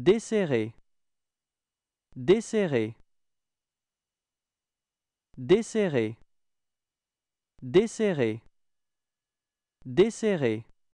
Desserrer. Desserrer. Desserrer. Desserrer. Desserrer.